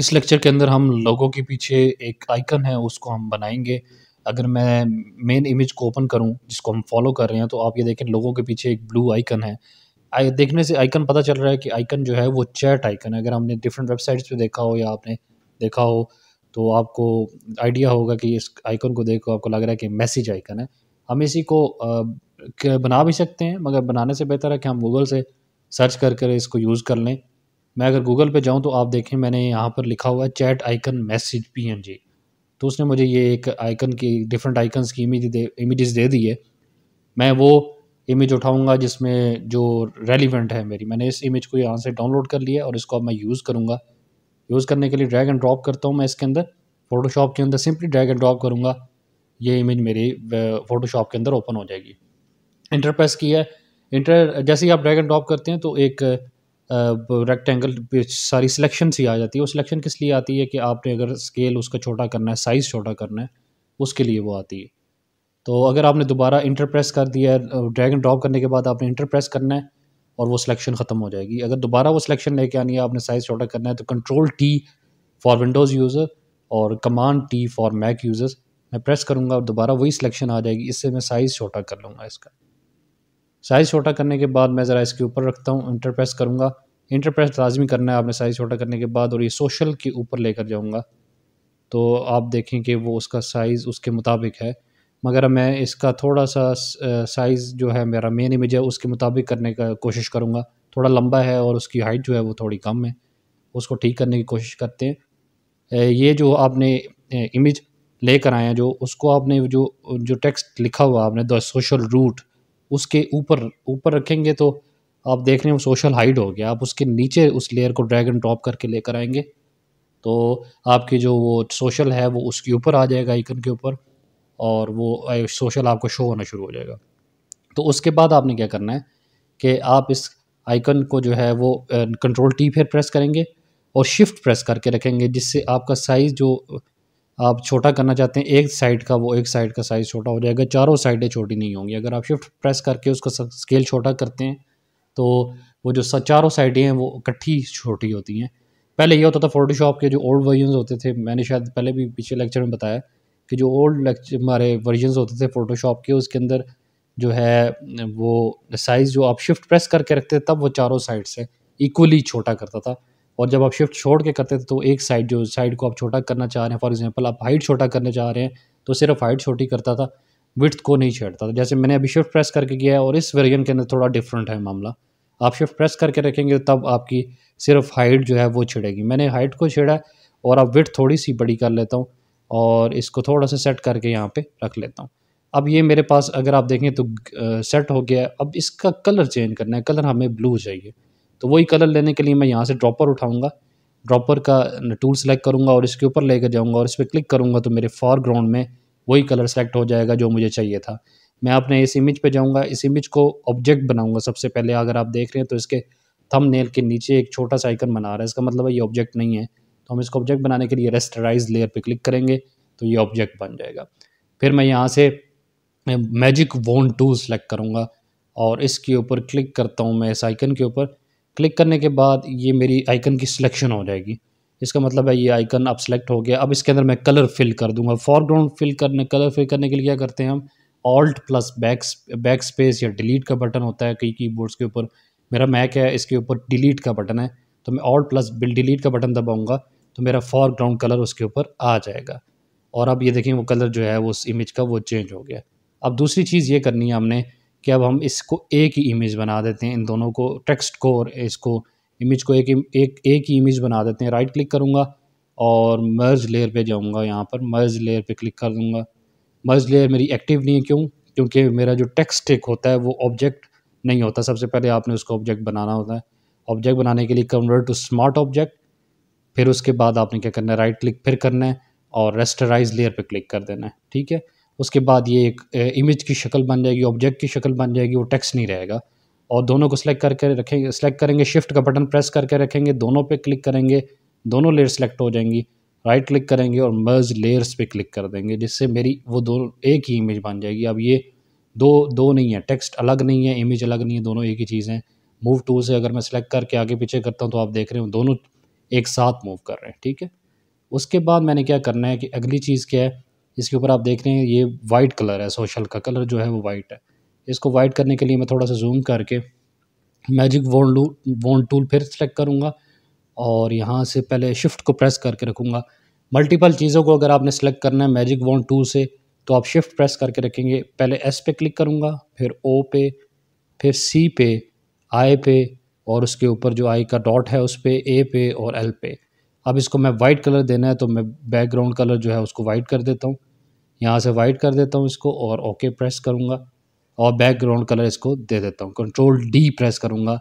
इस लेक्चर के अंदर हम लोगों के पीछे एक आइकन है उसको हम बनाएंगे अगर मैं मेन इमेज को ओपन करूं जिसको हम फॉलो कर रहे हैं तो आप ये देखें लोगों के पीछे एक ब्लू आइकन है आई देखने से आइकन पता चल रहा है कि आइकन जो है वो चैट आइकन है अगर हमने डिफरेंट वेबसाइट्स पे देखा हो या आपने देखा हो तो आपको आइडिया होगा कि इस आइकन को देखो आपको लग रहा है कि मैसेज आइकन है हम इसी को बना भी सकते हैं मगर बनाने से बेहतर है कि हम गूगल से सर्च कर कर इसको यूज़ कर लें मैं अगर गूगल पे जाऊँ तो आप देखें मैंने यहाँ पर लिखा हुआ है चैट आइकन मैसेज पी तो उसने मुझे ये एक आइकन की डिफरेंट आइकन्स की इमेज दे इमेजेस दे दी है मैं वो इमेज उठाऊंगा जिसमें जो रेलिवेंट है मेरी मैंने इस इमेज को यहाँ से डाउनलोड कर लिया और इसको अब मैं यूज़ करूँगा यूज़ करने के लिए ड्रैग एंड ड्रॉप करता हूँ मैं इसके अंदर फ़ोटोशॉप के अंदर सिंपली ड्रैग एंड ड्रॉप करूँगा ये इमेज मेरी फ़ोटोशॉप के अंदर ओपन हो जाएगी इंटरप्रेस की है इंटर जैसे ही आप ड्रैग एंड ड्रॉप करते हैं तो एक रेक्टेंगल सारी सिलेक्शन सी आ जाती है वो सिलेक्शन किस लिए आती है कि आपने अगर स्केल उसका छोटा करना है साइज़ छोटा करना है उसके लिए वो आती है तो अगर आपने दोबारा इंटर प्रेस कर दिया है ड्रैग एंड ड्रॉप करने के बाद आपने इंटर प्रेस करना है और वो सिलेक्शन ख़त्म हो जाएगी अगर दोबारा वो सिलेक्शन लेके आनी है आपने साइज़ छोटा करना है तो control T for Windows user और command T for Mac users मैं प्रेस करूँगा और दोबारा वही सिलेक्शन आ जाएगी इससे मैं साइज़ छोटा कर लूँगा इसका साइज़ छोटा करने के बाद मैं ज़रा इसके ऊपर रखता हूँ इंटर प्रेस करूँगा इंटर प्रेस लाजमी करना है आपने साइज़ छोटा करने के बाद और ये सोशल के ऊपर लेकर जाऊँगा तो आप देखें कि वो उसका साइज़ उसके मुताबिक है मगर मैं इसका थोड़ा सा साइज़ जो है मेरा मेन इमेज है उसके मुताबिक करने का कोशिश करूँगा थोड़ा लंबा है और उसकी हाइट जो है वो थोड़ी कम है उसको ठीक करने की कोशिश करते हैं ये जो आपने इमेज लेकर आए हैं जो उसको आपने जो जो टेक्स्ट लिखा हुआ आपने द सोशल रूट उसके ऊपर ऊपर रखेंगे तो आप देख रहे हो सोशल हाइड हो गया आप उसके नीचे उस लेयर को ड्रैग एंड ड्रॉप करके लेकर आएंगे तो आपके जो वो सोशल है वो उसके ऊपर आ जाएगा आइकन के ऊपर और वो सोशल आपको शो होना शुरू हो जाएगा तो उसके बाद आपने क्या करना है कि आप इस आइकन को जो है वो कंट्रोल टी फिर प्रेस करेंगे और शिफ्ट प्रेस करके रखेंगे जिससे आपका साइज़ जो आप छोटा करना चाहते हैं एक साइड का वो एक साइड का साइज़ छोटा हो जाएगा चारों साइडें छोटी नहीं होंगी अगर आप शिफ्ट प्रेस करके उसका स्केल छोटा करते हैं तो वो जो चारों साइडें हैं वो इकट्ठी छोटी होती हैं पहले ये होता था फोटोशॉप के जो ओल्ड वर्जन होते थे मैंने शायद पहले भी पिछले लेक्चर में बताया कि जो ओल्ड लेक्चर हमारे वर्जन होते थे फ़ोटोशॉप के उसके अंदर जो है वो साइज़ जो आप शिफ्ट प्रेस करके रखते थे तब वो चारों साइड से इक्वली छोटा करता था और जब आप शिफ्ट छोड़ के करते थे तो एक साइड जो साइड को आप छोटा करना चाह रहे हैं फॉर एग्जांपल आप हाइट छोटा करने चाह रहे हैं तो सिर्फ हाइट छोटी करता था विथ को नहीं छेड़ता था जैसे मैंने अभी शिफ्ट प्रेस करके किया है और इस वेरियन के अंदर थोड़ा डिफरेंट है मामला आप शिफ्ट प्रेस करके रखेंगे तब आपकी सिर्फ हाइट जो है वो छिड़ेगी मैंने हाइट को है और अब विथ थोड़ी सी बड़ी कर लेता हूँ और इसको थोड़ा सा सेट करके यहाँ पर रख लेता हूँ अब ये मेरे पास अगर आप देखें तो सेट हो गया है अब इसका कलर चेंज करना है कलर हमें ब्लू चाहिए तो वही कलर लेने के लिए मैं यहाँ से ड्रॉपर उठाऊँगा ड्रॉपर का टूल सेलेक्ट करूँगा और इसके ऊपर लेकर जाऊँगा और इस पर क्लिक करूँगा तो मेरे फॉरग्राउंड में वही कलर सेलेक्ट हो जाएगा जो मुझे चाहिए था मैं अपने इस इमेज पे जाऊँगा इस इमेज को ऑब्जेक्ट बनाऊँगा सबसे पहले अगर आप देख रहे हैं तो इसके नेल के नीचे एक छोटा सा आइकन बना रहा है इसका मतलब है ये ऑब्जेक्ट नहीं है तो हम इसको ऑब्जेक्ट बनाने के लिए रेस्टराइज लेयर पर क्लिक करेंगे तो ये ऑब्जेक्ट बन जाएगा फिर मैं यहाँ से मैजिक वोन टू सेलेक्ट करूँगा और इसके ऊपर क्लिक करता हूँ मैं इस आइकन के ऊपर क्लिक करने के बाद ये मेरी आइकन की सिलेक्शन हो जाएगी इसका मतलब है ये आइकन अब सेलेक्ट हो गया अब इसके अंदर मैं कलर फिल कर दूंगा फॉरग्राउंड फिल करने कलर फिल करने के लिए क्या करते हैं हम Alt plus back backspace या डिलीट का बटन होता है कई की बोर्ड्स के ऊपर मेरा मैक है इसके ऊपर डिलीट का बटन है तो मैं ऑल्ट प्लस बिल डिलीट का बटन दबाऊँगा तो मेरा फॉरग्राउंड कलर उसके ऊपर आ जाएगा और अब ये देखें वो कलर जो है वो उस इमेज का वो चेंज हो गया अब दूसरी चीज़ ये करनी है हमने कि अब हम इसको एक ही इमेज बना देते हैं इन दोनों को टेक्स्ट को और इसको इमेज को एक एक एक ही इमेज बना देते हैं राइट क्लिक करूँगा और मर्ज लेयर पे जाऊँगा यहाँ पर मर्ज लेयर पे क्लिक कर दूँगा मर्ज लेयर मेरी एक्टिव नहीं है क्यों क्योंकि मेरा जो टेक्स्ट टेक होता है वो ऑब्जेक्ट नहीं होता सबसे पहले आपने उसको ऑब्जेक्ट बनाना होता है ऑब्जेक्ट बनाने के लिए कन्वर्ट टू स्मार्ट ऑब्जेक्ट फिर उसके बाद आपने क्या करना है राइट क्लिक फिर करना है और रेस्टराइज लेयर पर क्लिक कर देना है ठीक है उसके बाद ये एक इमेज की शक्ल बन जाएगी ऑब्जेक्ट की शक्ल बन जाएगी वो टेक्स्ट नहीं रहेगा और दोनों को सिलेक्ट करके रखेंगे सिलेक्ट करेंगे शिफ्ट का बटन प्रेस करके रखेंगे दोनों पे क्लिक करेंगे दोनों लेयर सेलेक्ट हो जाएंगी राइट क्लिक करेंगे और मर्ज लेयर्स पे क्लिक कर देंगे जिससे मेरी वो दो एक ही इमेज बन जाएगी अब ये दो दो नहीं है टेक्स्ट अलग नहीं है इमेज अलग नहीं है दोनों एक ही चीज़ हैं मूव टू से अगर मैं सेलेक्ट करके आगे पीछे करता हूँ तो आप देख रहे हो दोनों एक साथ मूव कर रहे हैं ठीक है उसके बाद मैंने क्या करना है कि अगली चीज़ क्या है इसके ऊपर आप देख रहे हैं ये वाइट कलर है सोशल का कलर जो है वो वाइट है इसको वाइट करने के लिए मैं थोड़ा सा जूम करके मैजिक वोन वोन टूल फिर सेलेक्ट करूँगा और यहाँ से पहले शिफ्ट को प्रेस करके रखूँगा मल्टीपल चीज़ों को अगर आपने सेलेक्ट करना है मैजिक वोन टू से तो आप शिफ्ट प्रेस करके रखेंगे पहले एस पे क्लिक करूँगा फिर ओ पे फिर सी पे आई पे और उसके ऊपर जो आई का डॉट है उस पर ए पे और एल पे अब इसको मैं वाइट कलर देना है तो मैं बैकग्राउंड कलर जो है उसको वाइट कर देता हूँ यहाँ से वाइट कर देता हूँ इसको और ओके प्रेस करूँगा और बैकग्राउंड कलर इसको दे देता हूँ कंट्रोल डी प्रेस करूँगा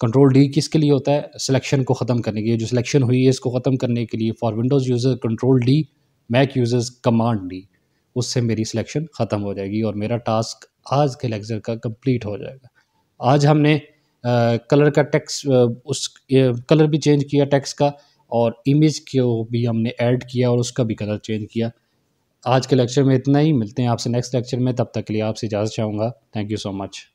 कंट्रोल डी किसके लिए होता है सिलेक्शन को ख़त्म करने के लिए जो सिलेक्शन हुई है इसको ख़त्म करने के लिए for Windows user control D Mac users command D उससे मेरी सिलेक्शन ख़त्म हो जाएगी और मेरा टास्क आज के लेक्चर का कंप्लीट हो जाएगा आज हमने आ, कलर का टेक्स उस ए, कलर भी चेंज किया टेक्स का और इमेज को भी हमने ऐड किया और उसका भी कलर चेंज किया आज के लेक्चर में इतना ही मिलते हैं आपसे नेक्स्ट लेक्चर में तब तक के लिए आपसे इजाज़त चाहूँगा थैंक यू सो मच